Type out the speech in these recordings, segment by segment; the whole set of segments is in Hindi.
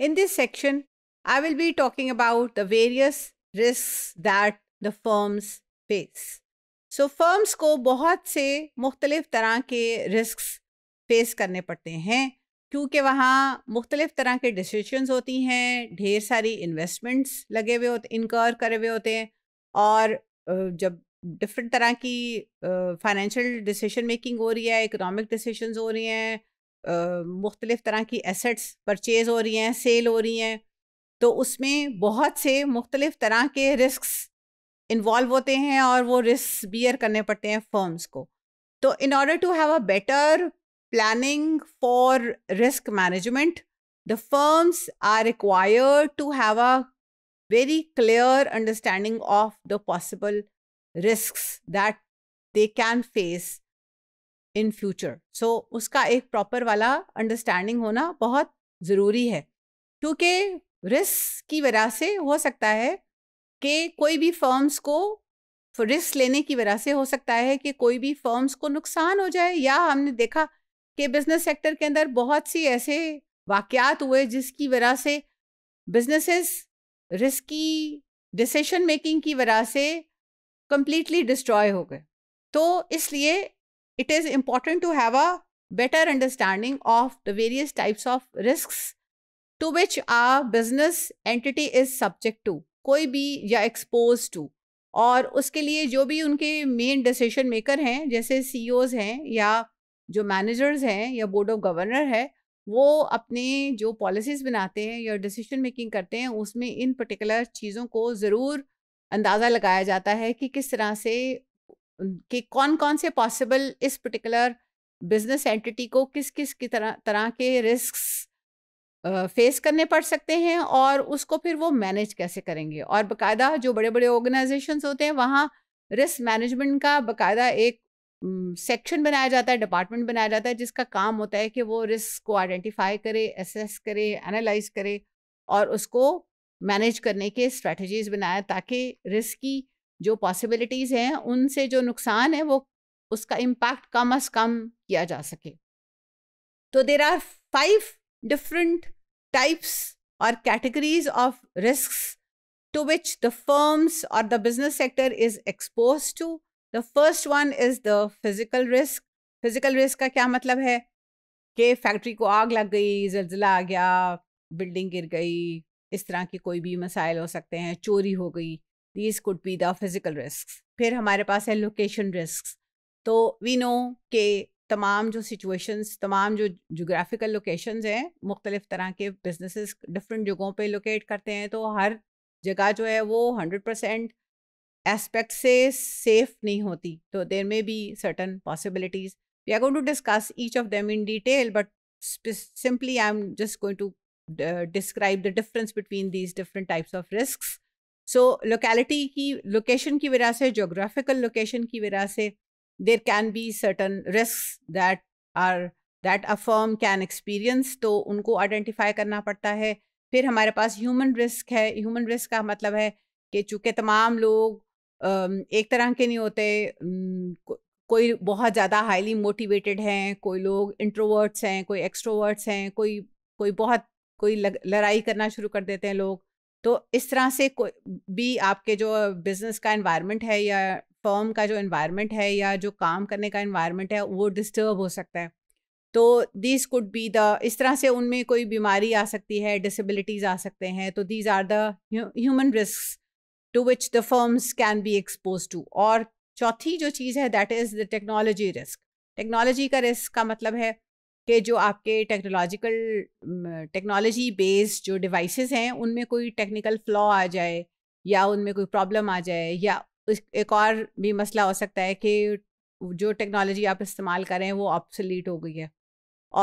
In this section, I will be talking about the various risks that the firms face. So so, firms को बहुत से मुख्तलिफ तरह के रिस्क फेस करने पड़ते हैं क्योंकि वहाँ मुख्तलिफ तरह के डिसीजंस होती हैं ढेर सारी इन्वेस्टमेंट्स लगे हुए होते इनकर करे हुए होते हैं और जब डिफरेंट तरह की फाइनेंशियल डिसीजन मेकिंग हो रही है इकोनॉमिक डिसीजंस हो रही हैं मुख्तलिफ़ तरह की एसेट्स परचेज हो रही हैं सेल हो रही हैं तो उसमें बहुत से मुख्तलिफ़ तरह के रिस्क इन्वॉल्व होते हैं और वो रिस्क बियर करने पड़ते हैं फर्म्स को तो in order to have a better planning for risk management the firms are required to have a very clear understanding of the possible risk that they can face in future so उसका एक प्रॉपर वाला अंडरस्टैंडिंग होना बहुत ज़रूरी है क्योंकि रिस्क की वजह से हो सकता है कि कोई भी फर्म्स को रिस्क लेने की वजह से हो सकता है कि कोई भी फर्म्स को नुकसान हो जाए या हमने देखा कि बिजनेस सेक्टर के अंदर बहुत सी ऐसे वाक़ात हुए जिसकी वजह से बिजनेसेस रिस्की डिसीशन मेकिंग की वजह से कम्प्लीटली डिस्ट्रॉय हो गए तो इसलिए it is important to have a better understanding of the various types of risks to which our business entity is subject to कोई भी या एक्सपोज टू और उसके लिए जो भी उनके मेन डिसीजन मेकर हैं जैसे सी हैं या जो मैनेजर्स हैं या बोर्ड ऑफ गवर्नर है वो अपने जो पॉलिसीज़ बनाते हैं या डिसीजन मेकिंग करते हैं उसमें इन पर्टिकुलर चीज़ों को ज़रूर अंदाज़ा लगाया जाता है कि किस तरह से कि कौन कौन से पॉसिबल इस पर्टिकुलर बिजनेस एंटिटी को किस किस की तरह तरह के रिस्क फेस करने पड़ सकते हैं और उसको फिर वो मैनेज कैसे करेंगे और बकायदा जो बड़े बड़े ऑर्गेनाइजेशन होते हैं वहाँ रिस्क मैनेजमेंट का बकायदा एक सेक्शन बनाया जाता है डिपार्टमेंट बनाया जाता है जिसका काम होता है कि वो रिस्क को आइडेंटिफाई करे एसेस करे एनालाइज करे और उसको मैनेज करने के स्ट्रेटजीज बनाए ताकि रिस्क की जो पॉसिबिलिटीज़ हैं उनसे जो नुकसान है वो उसका इम्पैक्ट कम अज़ कम किया जा सके तो there are five different types और categories of risk to which the firms और the business sector is expose to the first one is the physical risk physical risk का क्या मतलब है कि फैक्ट्री को आग लग गई जलजिला आ गया बिल्डिंग गिर गई इस तरह के कोई भी मसाइल हो सकते हैं चोरी हो गई these could be the physical risk फिर हमारे पास है लोकेशन रिस्क तो वी नो के तमाम जो सिचुएशंस तमाम जो जोग्राफिकल लोकेशंस हैं मुख्तलिफ तरह के बिजनेसेस डिफरेंट जगहों पे लोकेट करते हैं तो हर जगह जो है वो हंड्रेड परसेंट एस्पेक्ट से सेफ नहीं होती तो there may be certain possibilities we are going to discuss each of them in detail but simply I am just going to describe the difference between these different types of risk so locality की लोकेशन की वजह से जोग्राफिकल लोकेशन की वजह से there can be certain risk that are that a firm can experience तो उनको आइडेंटिफाई करना पड़ता है फिर हमारे पास ह्यूमन रिस्क है ह्यूमन रिस्क का मतलब है कि चूँकि तमाम लोग एक तरह के नहीं होते कोई बहुत ज़्यादा हाईली मोटिवेटेड हैं कोई लोग इंट्रोवर्ट्स हैं कोई एक्सट्रोवर्ट्स हैं कोई कोई बहुत कोई लग, लड़ाई करना शुरू कर देते हैं लोग तो इस तरह से भी आपके जो बिजनेस का एनवायरनमेंट है या फर्म का जो एनवायरनमेंट है या जो काम करने का एनवायरनमेंट है वो डिस्टर्ब हो सकता है तो दिस कुड बी द इस तरह से उनमें कोई बीमारी आ सकती है डिसेबिलिटीज आ सकते हैं तो these are the human risk to which the firms can be expose to और चौथी जो चीज़ है that is the technology risk technology का रिस्क का मतलब है कि जो आपके टेक्नोलॉजिकल टेक्नोलॉजी बेस्ड जो डिवाइसेस हैं उनमें कोई टेक्निकल फ्लॉ आ जाए या उनमें कोई प्रॉब्लम आ जाए या एक और भी मसला हो सकता है कि जो टेक्नोलॉजी आप इस्तेमाल कर रहे हैं वो ऑप्सलीट हो गई है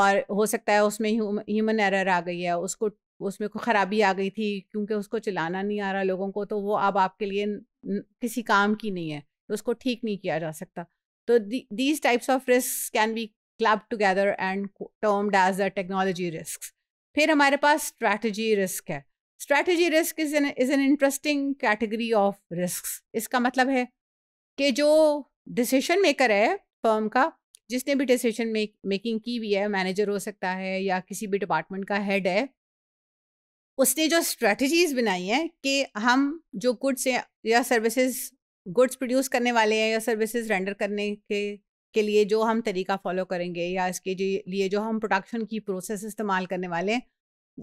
और हो सकता है उसमें ह्यूमन एरर आ गई है उसको उसमें कोई ख़राबी आ गई थी क्योंकि उसको चलाना नहीं आ रहा लोगों को तो वो अब आपके लिए किसी काम की नहीं है तो उसको ठीक नहीं किया जा सकता तो these types of risk can be club together and termed as the technology risk फिर हमारे पास स्ट्रैटेजी रिस्क है strategy risk is is an interesting category of risk इसका मतलब है कि जो डिसीशन मेकर है फर्म का जिसने भी डिसीशन मेकिंग की हुई है मैनेजर हो सकता है या किसी भी डिपार्टमेंट का हेड है उसने जो स्ट्रेटजीज बनाई हैं कि हम जो गुड्स या सर्विसेज गुड्स प्रोड्यूस करने वाले हैं या सर्विसेज रेंडर करने के के लिए जो हम तरीका फॉलो करेंगे या इसके लिए जो हम प्रोडक्शन की प्रोसेस इस्तेमाल करने वाले हैं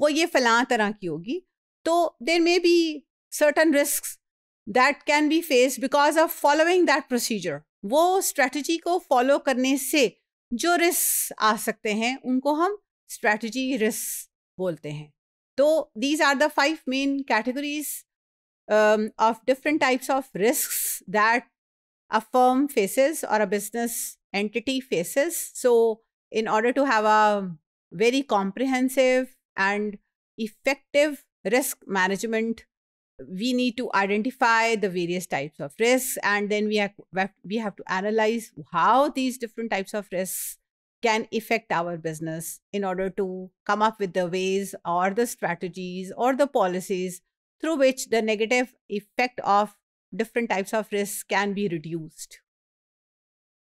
वो ये फलां तरह की होगी तो there may be certain risk that can be face because of following that procedure वो स्ट्रेटजी को फॉलो करने से जो रिस्क आ सकते हैं उनको हम स्ट्रेटजी रिस्क बोलते हैं तो these are the five main categories of different types of risk that a firm faces or a business entity faces. So, in order to have a very comprehensive and effective risk management, we need to identify the various types of risks and then we have, we have to analyze how these different types of risks can affect our business in order to come up with the ways or the strategies or the policies through which the negative effect of different types of risks can be reduced